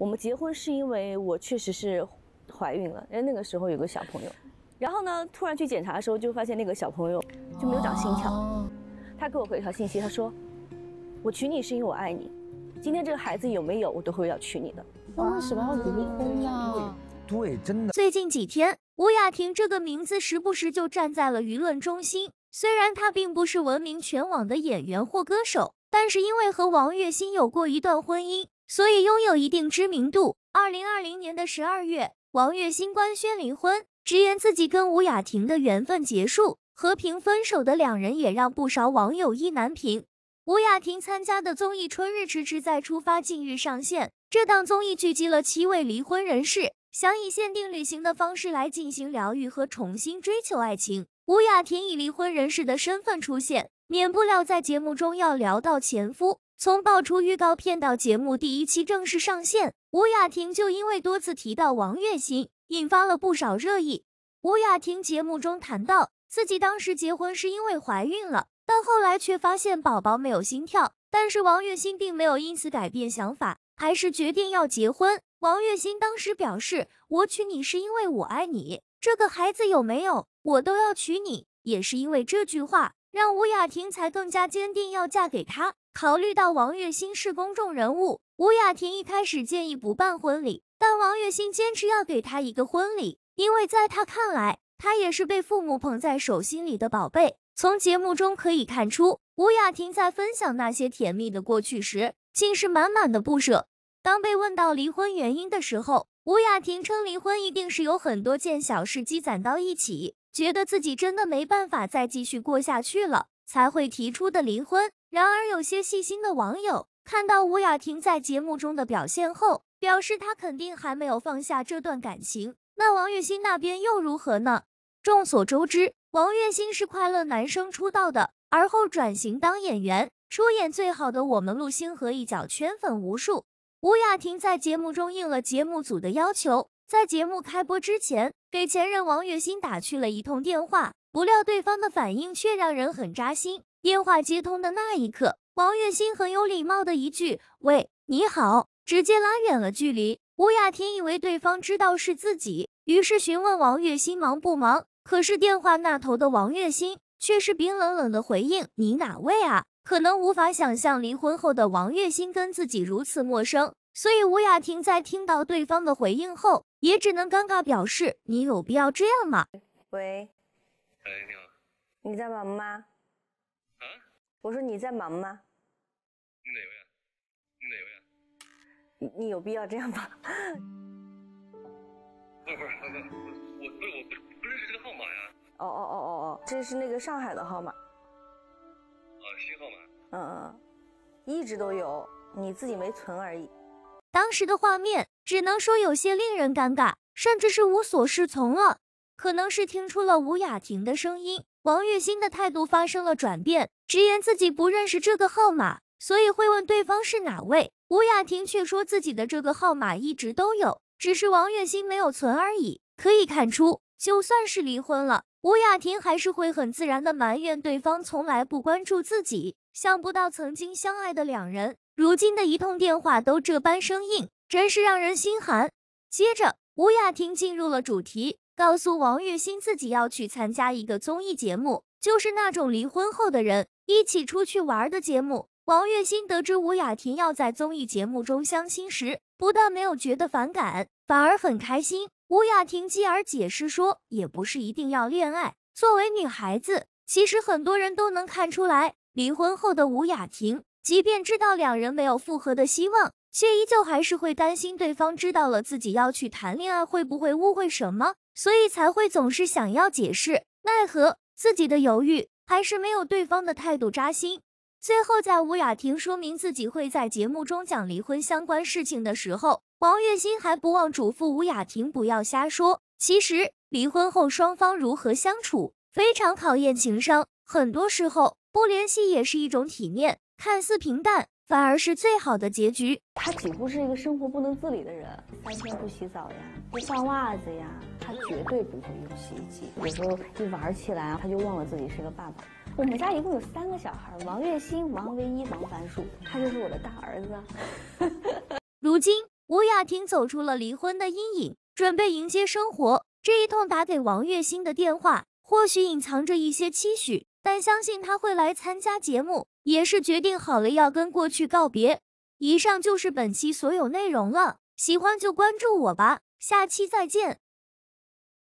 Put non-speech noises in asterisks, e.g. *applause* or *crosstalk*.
我们结婚是因为我确实是怀孕了，为那个时候有个小朋友，然后呢，突然去检查的时候就发现那个小朋友就没有长心跳。他给我回一条信息，他说：“我娶你是因为我爱你，今天这个孩子有没有，我都会要娶你的。”那为什么要离婚呀？对，真的。最近几天，吴雅婷这个名字时不时就站在了舆论中心。虽然她并不是闻名全网的演员或歌手，但是因为和王栎鑫有过一段婚姻。所以拥有一定知名度。二零二零年的十二月，王栎鑫官宣离婚，直言自己跟吴雅婷的缘分结束，和平分手的两人也让不少网友意难平。吴雅婷参加的综艺《春日迟迟再出发》近日上线，这档综艺聚集了七位离婚人士，想以限定旅行的方式来进行疗愈和重新追求爱情。吴雅婷以离婚人士的身份出现，免不了在节目中要聊到前夫。从爆出预告片到节目第一期正式上线，吴雅婷就因为多次提到王栎鑫，引发了不少热议。吴雅婷节目中谈到自己当时结婚是因为怀孕了，但后来却发现宝宝没有心跳，但是王栎鑫并没有因此改变想法，还是决定要结婚。王栎鑫当时表示：“我娶你是因为我爱你，这个孩子有没有，我都要娶你。”也是因为这句话，让吴雅婷才更加坚定要嫁给他。考虑到王栎鑫是公众人物，吴雅婷一开始建议不办婚礼，但王栎鑫坚持要给她一个婚礼，因为在他看来，他也是被父母捧在手心里的宝贝。从节目中可以看出，吴雅婷在分享那些甜蜜的过去时，竟是满满的不舍。当被问到离婚原因的时候，吴雅婷称离婚一定是有很多件小事积攒到一起，觉得自己真的没办法再继续过下去了，才会提出的离婚。然而，有些细心的网友看到吴雅婷在节目中的表现后，表示她肯定还没有放下这段感情。那王栎鑫那边又如何呢？众所周知，王栎鑫是快乐男生出道的，而后转型当演员，出演最好的我们、陆星河一角圈粉无数。吴雅婷在节目中应了节目组的要求，在节目开播之前给前任王栎鑫打去了一通电话，不料对方的反应却让人很扎心。电话接通的那一刻，王月心很有礼貌的一句“喂，你好”，直接拉远了距离。吴雅婷以为对方知道是自己，于是询问王月心忙不忙。可是电话那头的王月心却是冰冷冷的回应：“你哪位啊？”可能无法想象离婚后的王月心跟自己如此陌生，所以吴雅婷在听到对方的回应后，也只能尴尬表示：“你有必要这样吗？”喂，喂，你好，你在忙吗？我说你在忙吗？你哪位啊？你哪位啊？你你有必要这样吗？不 *laughs* 是不是，大哥，我不是我不不认识这个号码呀。哦哦哦哦哦，这是那个上海的号码。啊，新号码。嗯嗯，一直都有，你自己没存而已。当时的画面只能说有些令人尴尬，甚至是无所适从了。可能是听出了吴雅婷的声音。王月新的态度发生了转变，直言自己不认识这个号码，所以会问对方是哪位。吴雅婷却说自己的这个号码一直都有，只是王月新没有存而已。可以看出，就算是离婚了，吴雅婷还是会很自然的埋怨对方从来不关注自己。想不到曾经相爱的两人，如今的一通电话都这般生硬，真是让人心寒。接着，吴雅婷进入了主题。告诉王栎鑫自己要去参加一个综艺节目，就是那种离婚后的人一起出去玩的节目。王栎鑫得知吴雅婷要在综艺节目中相亲时，不但没有觉得反感，反而很开心。吴雅婷继而解释说，也不是一定要恋爱。作为女孩子，其实很多人都能看出来，离婚后的吴雅婷，即便知道两人没有复合的希望，却依旧还是会担心对方知道了自己要去谈恋爱，会不会误会什么。所以才会总是想要解释，奈何自己的犹豫还是没有对方的态度扎心。最后在吴雅婷说明自己会在节目中讲离婚相关事情的时候，王月鑫还不忘嘱咐吴雅婷不要瞎说。其实离婚后双方如何相处，非常考验情商，很多时候不联系也是一种体面，看似平淡。反而是最好的结局。他几乎是一个生活不能自理的人，三天不洗澡呀，不换袜子呀，他绝对不会用洗衣机。有时候一玩起来啊，他就忘了自己是个爸爸。我们家一共有三个小孩，王月星、王唯一、王凡树，他就是我的大儿子。*laughs* 如今，吴雅婷走出了离婚的阴影，准备迎接生活。这一通打给王月星的电话，或许隐藏着一些期许。但相信他会来参加节目，也是决定好了要跟过去告别。以上就是本期所有内容了，喜欢就关注我吧，下期再见。